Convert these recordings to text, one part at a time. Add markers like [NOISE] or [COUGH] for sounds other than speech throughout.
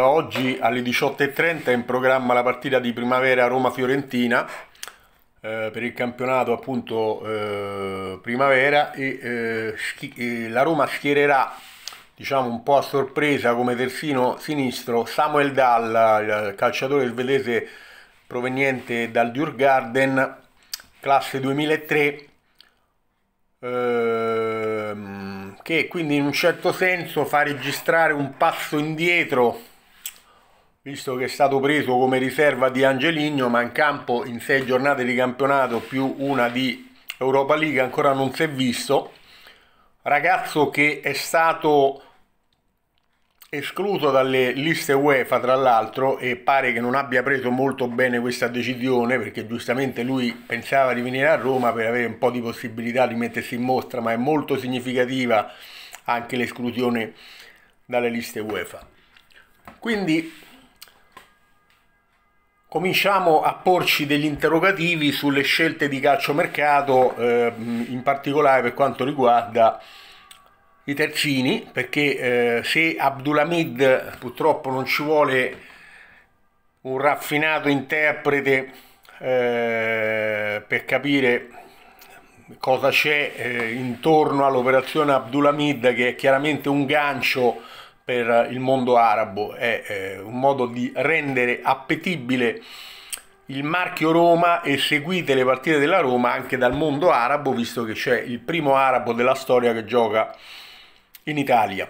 Oggi alle 18.30 è in programma la partita di primavera Roma-Fiorentina eh, per il campionato appunto eh, primavera e eh, la Roma schiererà diciamo un po' a sorpresa come terzino sinistro Samuel Dalla, il calciatore svedese proveniente dal Djurgarden, classe 2003 ehm, che quindi in un certo senso fa registrare un passo indietro visto che è stato preso come riserva di Angeligno, ma in campo in sei giornate di campionato più una di Europa League ancora non si è visto. Ragazzo che è stato escluso dalle liste UEFA tra l'altro e pare che non abbia preso molto bene questa decisione perché giustamente lui pensava di venire a Roma per avere un po' di possibilità di mettersi in mostra ma è molto significativa anche l'esclusione dalle liste UEFA quindi Cominciamo a porci degli interrogativi sulle scelte di calciomercato, ehm, in particolare per quanto riguarda i terzini, perché eh, se Abdulhamid purtroppo non ci vuole un raffinato interprete eh, per capire cosa c'è eh, intorno all'operazione Abdulhamid, che è chiaramente un gancio per il mondo arabo, è eh, un modo di rendere appetibile il marchio Roma e seguite le partite della Roma anche dal mondo arabo, visto che c'è il primo arabo della storia che gioca in Italia.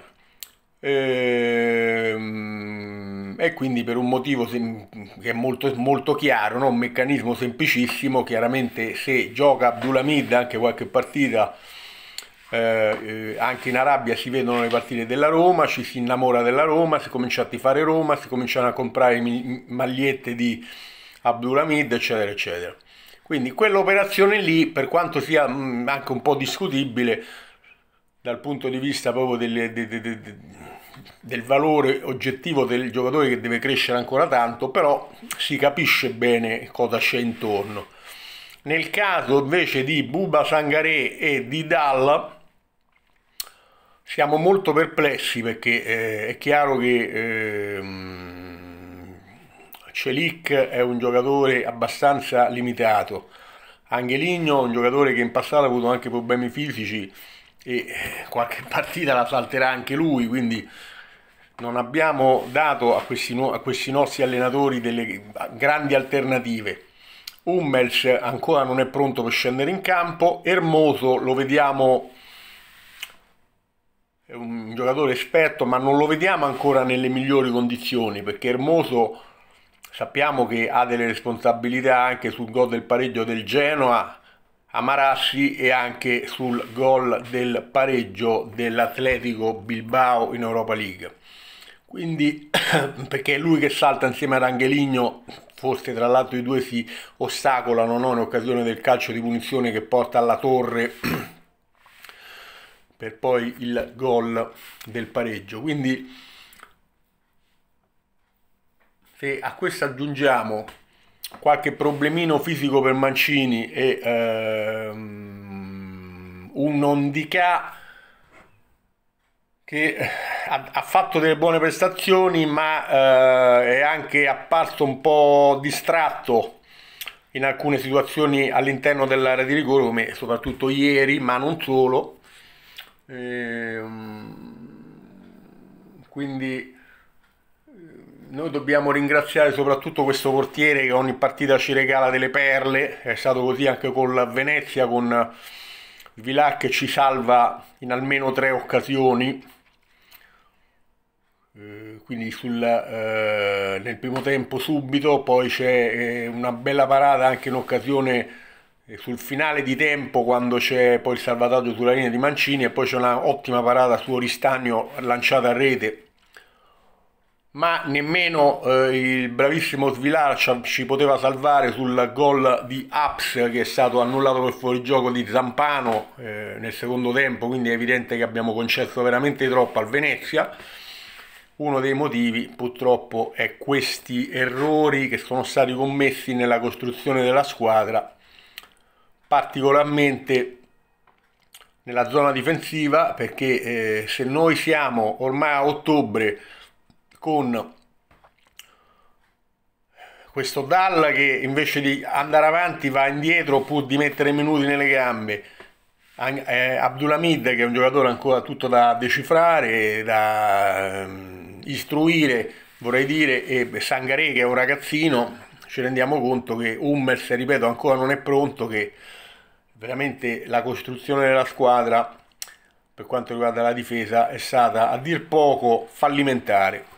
Ehm, e quindi per un motivo che è molto, molto chiaro, no? un meccanismo semplicissimo, chiaramente se gioca Abdulhamid anche qualche partita eh, eh, anche in Arabia si vedono le partite della Roma, ci si innamora della Roma, si comincia a tifare Roma, si cominciano a comprare magliette di Abdulhamid, eccetera, eccetera. Quindi quell'operazione lì, per quanto sia mm, anche un po' discutibile dal punto di vista proprio delle, de, de, de, del valore oggettivo del giocatore che deve crescere ancora tanto, però si capisce bene cosa c'è intorno. Nel caso invece di Buba Sangare e di Dalla, siamo molto perplessi perché eh, è chiaro che eh, Celic è un giocatore abbastanza limitato, Angeligno è un giocatore che in passato ha avuto anche problemi fisici e eh, qualche [LAUGHS] partita la salterà anche lui, quindi non abbiamo dato a questi, a questi nostri allenatori delle grandi alternative. Hummels ancora non è pronto per scendere in campo, Ermoso lo vediamo un giocatore esperto, ma non lo vediamo ancora nelle migliori condizioni perché Hermoso sappiamo che ha delle responsabilità anche sul gol del pareggio del Genoa a Marassi e anche sul gol del pareggio dell'Atletico Bilbao in Europa League. Quindi, [COUGHS] perché è lui che salta insieme ad Angeligno, forse tra l'altro i due si ostacolano no? in occasione del calcio di punizione che porta alla torre per poi il gol del pareggio. Quindi se a questo aggiungiamo qualche problemino fisico per Mancini e ehm, un Ondica che eh, ha, ha, fatto delle buone prestazioni ma eh, è anche apparso un po' distratto in alcune situazioni all'interno dell'area di rigore come soprattutto ieri ma non solo e, ehm, quindi eh, noi dobbiamo ringraziare soprattutto questo portiere che ogni partita ci regala delle perle, è stato così anche con la Venezia, con Vilac che ci salva in almeno tre occasioni, eh, quindi sul, eh, nel primo tempo subito, poi c'è eh, una bella parata anche in occasione sul finale di tempo quando c'è poi il salvataggio sulla linea di Mancini e poi c'è una ottima parata su Oristagno lanciata a rete ma nemmeno eh, il bravissimo Svilar ci poteva salvare sul gol di Aps che è stato annullato per fuorigioco di Zampano eh, nel secondo tempo, quindi è evidente che abbiamo concesso veramente troppo al Venezia. Uno dei motivi purtroppo è questi errori che sono stati commessi nella costruzione della squadra particolarmente nella zona difensiva perché eh, se noi siamo ormai a ottobre con questo Dalla che invece di andare avanti va indietro pur di mettere minuti nelle gambe eh, Abdulhamid che è un giocatore ancora tutto da decifrare da eh, istruire vorrei dire e Sangare che è un ragazzino ci rendiamo conto che Hummels ripeto ancora non è pronto che veramente la costruzione della squadra per quanto riguarda la difesa è stata a dir poco fallimentare